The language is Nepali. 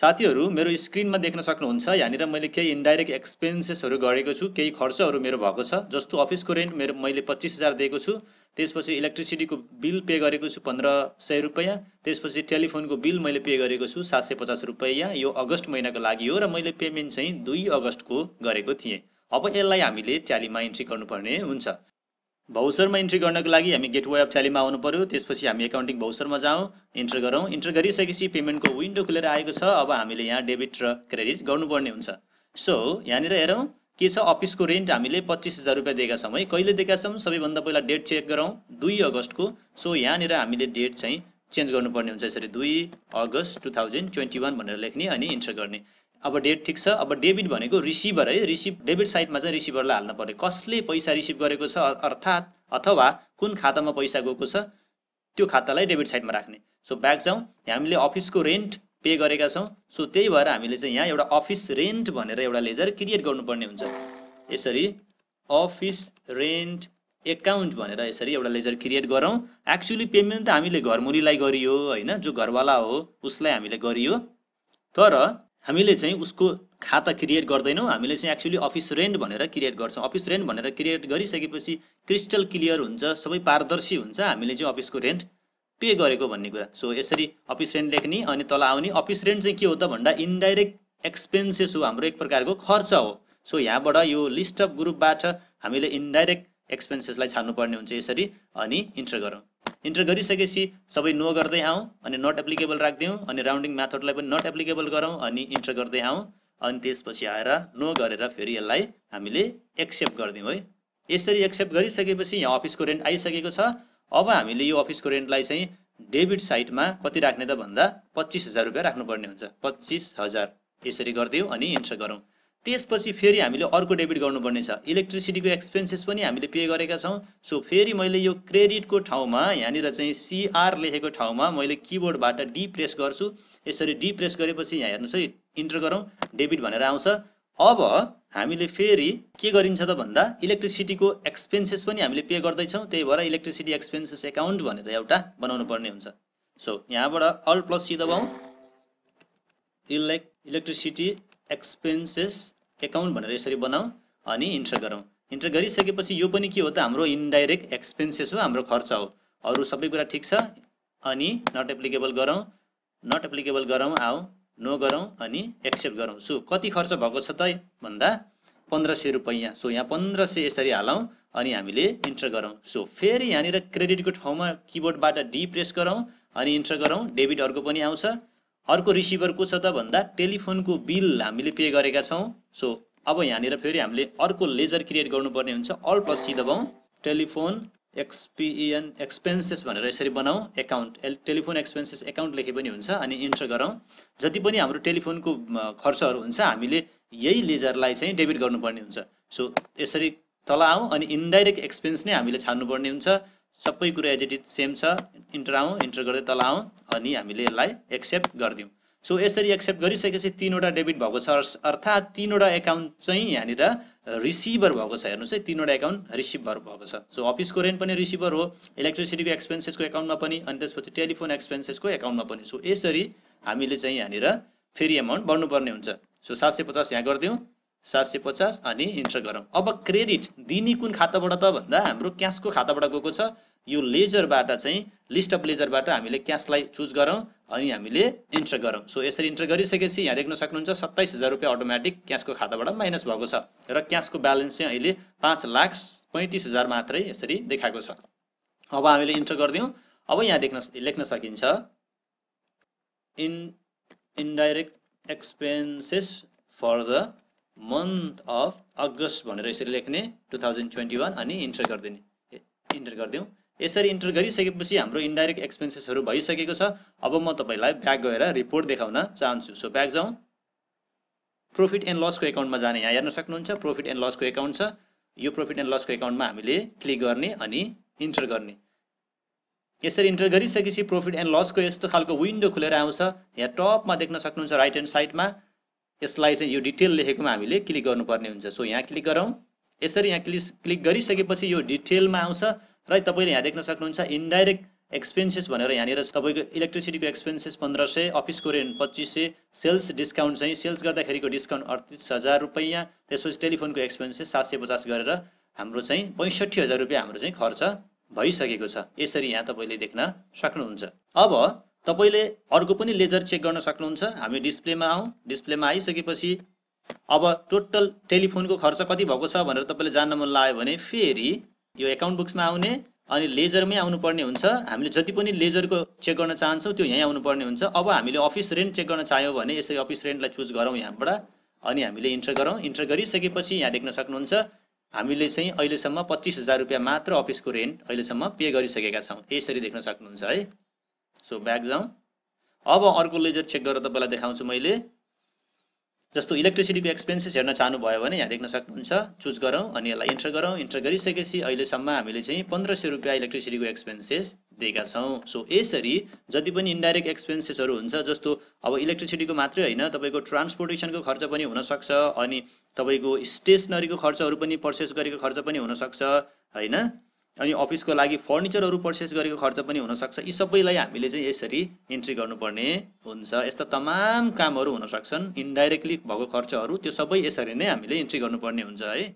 साथीहरू मेरो स्क्रिनमा देख्न सक्नुहुन्छ यहाँनिर मैले केही इन्डाइरेक्ट एक्सपेन्सेसहरू गरेको छु केही खर्चहरू मेरो भएको छ जस्तो अफिसको रेन्ट मेरो मैले पच्चिस हजार दिएको छु त्यसपछि इलेक्ट्रिसिटीको बिल पे गरेको छु पन्ध्र सय रुपियाँ त्यसपछि टेलिफोनको बिल मैले पे गरेको छु सात सय पचास रुपियाँ यो अगस्त महिनाको लागि हो र मैले पेमेन्ट चाहिँ दुई अगस्तको गरेको थिएँ अब यसलाई हामीले ट्यालीमा इन्ट्री गर्नुपर्ने हुन्छ भौसरमा इन्ट्री गर्नको लागि हामी गेटवे अफ ट्यालीमा आउनु पऱ्यो त्यसपछि हामी एकाउन्टिङ भौसरमा जाउँ इन्टर गरौँ इन्टर गरिसकेपछि पेमेन्टको विन्डो खुलेर आएको छ अब हामीले यहाँ डेबिट र क्रेडिट गर्नुपर्ने हुन्छ सो यहाँनिर हेरौँ के छ अफिसको रेन्ट हामीले पच्चिस हजार रुपियाँ दिएका छौँ है कहिले दिएका छौँ सबैभन्दा पहिला डेट चेक गरौँ दुई अगस्तको सो यहाँनिर हामीले डेट चाहिँ चेन्ज गर्नुपर्ने हुन्छ यसरी दुई August two thousand twenty one भनेर लेख्ने अनि इन्टर गर्ने अब डेट ठिक छ अब डेबिट भनेको रिसिभर है रिसिभ डेबिट साइडमा चाहिँ रिसिभरलाई हाल्नु पर्ने कसले पैसा रिसिभ गरेको छ अर्थात् अथवा कुन खातामा पैसा गएको छ त्यो खातालाई डेबिट साइडमा राख्ने सो ब्याक जाउँ हामीले अफिसको रेन्ट पे गरेका छौँ सो त्यही भएर हामीले चाहिँ यहाँ एउटा अफिस रेन्ट भनेर एउटा लेजर क्रिएट गर्नुपर्ने हुन्छ यसरी अफिस रेन्ट एकाउन्ट भनेर यसरी एउटा लेजर क्रिएट गरौँ एक्चुली पेमेन्ट त हामीले घरमुरीलाई गरियो होइन जो घरवाला हो उसलाई हामीले गरियो तर हामीले चाहिँ उसको खाता क्रिएट गर्दैनौँ हामीले चाहिँ एक्चुली अफिस रेन्ट भनेर क्रिएट गर्छौँ अफिस रेन्ट भनेर क्रिएट गरिसकेपछि क्रिस्टल क्लियर हुन्छ सबै पारदर्शी हुन्छ हामीले चाहिँ अफिसको रेन्ट पे गरेको भन्ने कुरा सो यसरी अफिस रेन्ट लेख्ने अनि तल आउने अफिस रेन्ट चाहिँ के हो त भन्दा इन्डाइरेक्ट एक्सपेन्सेस हो हाम्रो एक प्रकारको खर्च हो सो यहाँबाट यो लिस्ट अफ ग्रुपबाट हामीले इन्डाइरेक्ट एक्सपेन्सेसलाई छान्नुपर्ने हुन्छ यसरी अनि इन्टर गरौँ इन्टर गरिसकेपछि सबै नो गर्दै आउँ अनि नट एप्लिकेबल राखिदिउँ अनि राउन्डिङ म्याथडलाई पनि नट एप्लिकेबल गरौँ अनि इन्टर गर्दै आउँ अनि त्यसपछि आएर नो गरेर फेरि यसलाई हामीले एक्सेप्ट गरिदिउँ है यसरी एक्सेप्ट गरिसकेपछि यहाँ अफिसको रेन्ट आइसकेको छ अब हामीले यो अफिसको रेन्टलाई चाहिँ डेबिट साइडमा कति राख्ने त भन्दा पच्चिस हजार रुपियाँ राख्नुपर्ने हुन्छ पच्चिस हजार यसरी गरिदिउँ अनि इन्टर गरौँ त्यसपछि फेरि हामीले अर्को डेबिट गर्नुपर्ने छ इलेक्ट्रिसिटीको एक्सपेन्सेस पनि हामीले पे गरेका छौँ सो फेरि मैले यो क्रेडिटको ठाउँमा यहाँनिर चाहिँ सिआर लेखेको ठाउँमा मैले किबोर्डबाट डी प्रेस गर्छु यसरी डी प्रेस गरेपछि यहाँ हेर्नुहोस् है इन्टर गरौँ डेबिट भनेर आउँछ अब हामीले फेरि के गरिन्छ त भन्दा इलेक्ट्रिसिटीको एक्सपेन्सेस पनि हामीले पे गर्दैछौँ त्यही भएर इलेक्ट्रिसिटी एक्सपेन्सेस एकाउन्ट भनेर एउटा बनाउनु पर्ने हुन्छ सो यहाँबाट अल प्लस सी दबाउँ इलेक् इलेक्ट्रिसिटी एक्सपेन्सेस एकाउन्ट भनेर यसरी बनाऊ अनि इन्टर गरौँ इन्टर गरिसकेपछि यो पनि के हो त हाम्रो इन्डाइरेक्ट एक्सपेन्सेस हो हाम्रो खर्च हो अरू सबै कुरा ठिक छ अनि नट एप्लिकेबल गरौँ नट एप्लिकेबल गरौँ आऊ नो गरौँ अनि एक्सेप्ट गरौँ सो कति खर्च भएको छ त भन्दा पन्ध्र सय रुपियाँ सो यहाँ पन्ध्र सय यसरी हालौँ अनि हामीले इन्टर गरौँ सो फेरि यहाँनिर क्रेडिटको ठाउँमा किबोर्डबाट डी प्रेस गरौँ अनि इन्टर गरौँ डेबिट अर्को पनि आउँछ अर्को रिसिभर को छ त भन्दा टेलिफोनको बिल हामीले पे गरेका छौँ सो अब यहाँनिर फेरि हामीले अर्को लेजर क्रिएट गर्नुपर्ने हुन्छ अल प्लस सी दबाउँ टेलिफोन एक्सपिएन एक्सपेन्सेस भनेर यसरी बनाऊ एकाउन्ट टेलिफोन एक्सपेन्सेस एकाउन्ट लेखे पनि हुन्छ अनि इन्टर गरौँ जति पनि हाम्रो टेलिफोनको खर्चहरू हुन्छ हामीले यही लेजरलाई चाहिँ डेबिट गर्नुपर्ने हुन्छ सो यसरी तल आउँ अनि इन्डाइरेक्ट एक्सपेन्स नै हामीले छान्नुपर्ने हुन्छ सबै कुरो एज सेम छ इन्टर आउँ इन्टर गर्दै तल आउँ अनि हामीले यसलाई एक्सेप्ट गरिदिउँ सो यसरी एक्सेप्ट गरिसकेपछि तिनवटा डेबिट भएको छ अर्थात् तिनवटा एकाउन्ट चाहिँ यहाँनिर रिसिभर भएको छ हेर्नुहोस् है तिनवटा एकाउन्ट रिसिभर भएको छ सो अफिसको रेन्ट पनि रिसिभर हो इलेक्ट्रिसिटीको एक्सपेन्सेसको एकाउन्टमा पनि अनि त्यसपछि टेलिफोन एक्सपेन्सेसको एकाउन्टमा पनि सो यसरी हामीले चाहिँ यहाँनिर फेरि एमाउन्ट बढ्नुपर्ने हुन्छ सो सात सय पचास यहाँ गरिदिउँ सात सय पचास अनि इन्टर गरौँ अब क्रेडिट दिने कुन खाताबाट त भन्दा हाम्रो क्यासको खाताबाट गएको छ यो लेजरबाट चाहिँ लिस्ट अफ लेजरबाट हामीले क्यासलाई चुज गरौँ अनि हामीले इन्टर गरौँ सो यसरी इन्टर गरिसकेपछि यहाँ देख्न सक्नुहुन्छ सत्ताइस हजार रुपियाँ अटोमेटिक क्यासको खाताबाट माइनस भएको छ र क्यासको ब्यालेन्स चाहिँ अहिले पाँच लाख पैँतिस हजार मात्रै यसरी देखाएको छ अब हामीले इन्टर गरिदिउँ अब यहाँ देख्न लेख्न सकिन्छ in indirect expenses for the month of August भनेर यसरी लेख्ने टु थाउजन्ड ट्वेन्टी वान अनि इन्टर गरिदिने इन्टर गरिदिउँ यसरी इन्टर गरिसकेपछि हाम्रो इन्डाइरेक्ट एक्सपेन्सेसहरू भइसकेको छ अब म तपाईँलाई ब्याक गएर रिपोर्ट देखाउन चाहन्छु सो ब्याक जाउँ प्रफिट एन्ड लसको एकाउन्टमा जाने यहाँ हेर्न सक्नुहुन्छ प्रफिट एन्ड लसको एकाउन्ट छ यो प्रफिट एन्ड लसको एकाउन्टमा हामीले क्लिक गर्ने अनि इन्टर गर्ने यसरी इन्टर गरिसकेपछि प्रफिट एन्ड लसको यस्तो खालको विन्डो खुलेर आउँछ यहाँ टपमा देख्न सक्नुहुन्छ राइट ह्यान्ड साइडमा यसलाई चाहिँ यो डिटेल लेखेकोमा हामीले क्लिक गर्नुपर्ने हुन्छ सो यहाँ क्लिक गरौँ यसरी यहाँ क्लिक क्लिक गरिसकेपछि यो डिटेलमा आउँछ र तपाईँले यहाँ देख्न सक्नुहुन्छ इन्डाइरेक्ट एक्सपेन्सेस भनेर यहाँनिर तपाईँको इलेक्ट्रिसिटीको एक्सपेन्सेस पन्ध्र सय अफिसको रेन्ट पच्चिस सय सेल्स डिस्काउन्ट चाहिँ सेल्स गर्दाखेरिको डिस्काउन्ट अडतिस हजार रुपियाँ त्यसपछि टेलिफोनको एक्सपेन्सेस सात सय पचास गरेर हाम्रो चाहिँ पैँसठी हजार रुपियाँ हाम्रो चाहिँ खर्च भइसकेको छ यसरी यहाँ तपाईँले देख्न सक्नुहुन्छ अब तपाईँले अर्को पनि लेजर चेक गर्न सक्नुहुन्छ हामी डिस्प्लेमा आउँ डिस्प्लेमा आइसकेपछि अब टोटल टेलिफोनको खर्च कति भएको छ भनेर तपाईँले जान्न मन लाग्यो भने फेरि यो एकाउन्ट बुक्समा आउने अनि लेजरमै आउनुपर्ने हुन्छ हामीले जति पनि लेजरको चेक गर्न चाहन्छौँ त्यो यहीँ आउनुपर्ने हुन्छ अब हामीले अफिस रेन्ट चेक गर्न चाह्यौँ भने यसरी अफिस रेन्टलाई चुज गरौँ यहाँबाट अनि हामीले इन्टर गरौँ इन्टर गरिसकेपछि यहाँ देख्न सक्नुहुन्छ हामीले चाहिँ अहिलेसम्म पच्चिस हजार रुपियाँ मात्र अफिसको रेन्ट अहिलेसम्म पे गरिसकेका छौँ यसरी देख्न सक्नुहुन्छ है सो ब्याक जाउँ अब अर्को लेजर चेक गरेर तपाईँलाई देखाउँछु मैले जस्तो इलेक्ट्रिसिटीको एक्सपेन्सेस हेर्न चाहनुभयो भने यहाँ देख्न सक्नुहुन्छ चुज गरौँ अनि यसलाई इन्टर गरौँ इन्टर गरिसकेपछि अहिलेसम्म हामीले चाहिँ पन्ध्र सय रुपियाँ इलेक्ट्रिसिटीको एक्सपेन्सेस दिएका छौँ सो यसरी जति पनि इन्डाइरेक्ट एक्सपेन्सेसहरू हुन्छ जस्तो अब इलेक्ट्रिसिटीको मात्रै होइन तपाईँको ट्रान्सपोर्टेसनको खर्च पनि हुनसक्छ अनि तपाईँको स्टेसनरीको खर्चहरू पनि पर्चेस गरेको खर्च पनि हुनसक्छ होइन अनि अफिसको लागि फर्निचरहरू पर्चेस गरेको खर्च पनि हुनसक्छ यी सबैलाई हामीले चाहिँ यसरी इन्ट्री गर्नुपर्ने हुन्छ यस्ता तमाम कामहरू हुनसक्छन् इन्डाइरेक्टली भएको खर्चहरू त्यो सबै यसरी नै हामीले इन्ट्री गर्नुपर्ने हुन्छ है